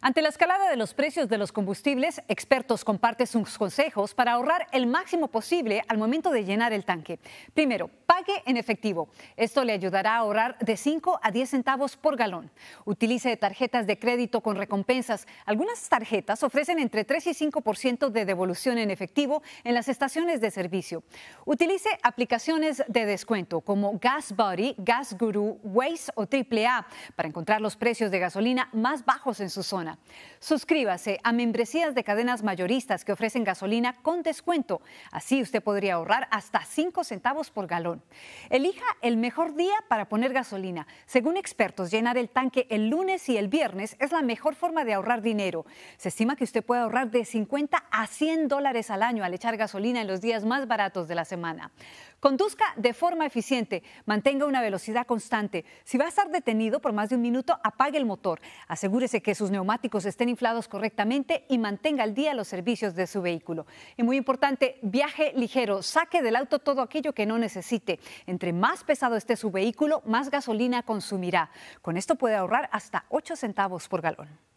Ante la escalada de los precios de los combustibles, expertos comparten sus consejos para ahorrar el máximo posible al momento de llenar el tanque. Primero, pague en efectivo. Esto le ayudará a ahorrar de 5 a 10 centavos por galón. Utilice tarjetas de crédito con recompensas. Algunas tarjetas ofrecen entre 3 y 5% de devolución en efectivo en las estaciones de servicio. Utilice aplicaciones de descuento como GasBuddy, GasGuru, Waze o AAA para encontrar los precios de gasolina más bajos en su zona. Suscríbase a membresías de cadenas mayoristas que ofrecen gasolina con descuento. Así usted podría ahorrar hasta 5 centavos por galón. Elija el mejor día para poner gasolina. Según expertos, llenar el tanque el lunes y el viernes es la mejor forma de ahorrar dinero. Se estima que usted puede ahorrar de 50 a 100 dólares al año al echar gasolina en los días más baratos de la semana. Conduzca de forma eficiente, mantenga una velocidad constante. Si va a estar detenido por más de un minuto, apague el motor. Asegúrese que sus neumáticos estén inflados correctamente y mantenga al día los servicios de su vehículo. Y muy importante, viaje ligero, saque del auto todo aquello que no necesite. Entre más pesado esté su vehículo, más gasolina consumirá. Con esto puede ahorrar hasta 8 centavos por galón.